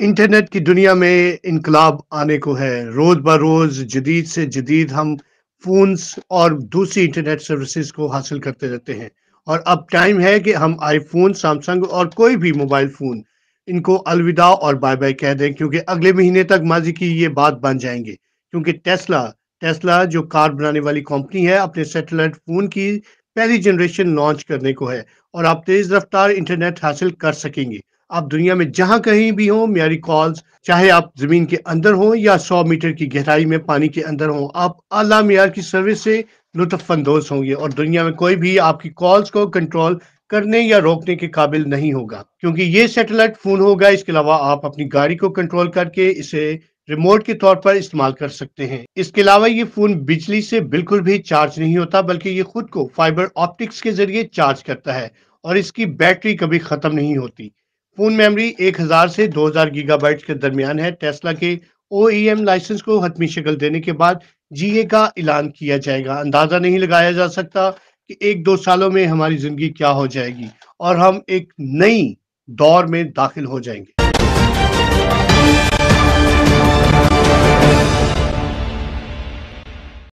internet की दुनिया में इनकलाब आने को है रोज ब रोज जदीद से जदीद हम फोन्स और दूसरी इंटरनेट सर्विसेज को हासिल करते रहते हैं और अब टाइम है कि हम आईफोन सैमसंग और कोई भी मोबाइल फ़ोन इनको अलविदा और बाय बाय कह दें क्योंकि अगले महीने तक माजी की ये बात बन जाएंगे क्योंकि टेस्ला टेस्ला जो कार बनाने वाली कंपनी है अपने सैटेलाइट फ़ोन की पहली जनरेशन लॉन्च करने को है और आप तेज़ रफ्तार इंटरनेट हासिल कर सकेंगे आप दुनिया में जहां कहीं भी हो म्यारी कॉल्स चाहे आप जमीन के अंदर हो या सौ मीटर की गहराई में पानी के अंदर हो आप आला मैार की सर्विस से लुत्फानंदोज होंगे और दुनिया में कोई भी आपकी कॉल्स को कंट्रोल करने या रोकने के काबिल नहीं होगा क्योंकि ये सैटेलाइट फोन होगा इसके अलावा आप अपनी गाड़ी को कंट्रोल करके इसे रिमोट के तौर पर इस्तेमाल कर सकते हैं इसके अलावा ये फोन बिजली से बिल्कुल भी चार्ज नहीं होता बल्कि ये खुद को फाइबर ऑप्टिक्स के जरिए चार्ज करता है और इसकी बैटरी कभी खत्म नहीं होती फोन मेमोरी 1000 से 2000 गीगाबाइट के दरमियान है टेस्ला के ओ e लाइसेंस को हतमी शक्ल देने के बाद जीए का ऐलान किया जाएगा अंदाजा नहीं लगाया जा सकता कि एक दो सालों में हमारी जिंदगी क्या हो जाएगी और हम एक नई दौर में दाखिल हो जाएंगे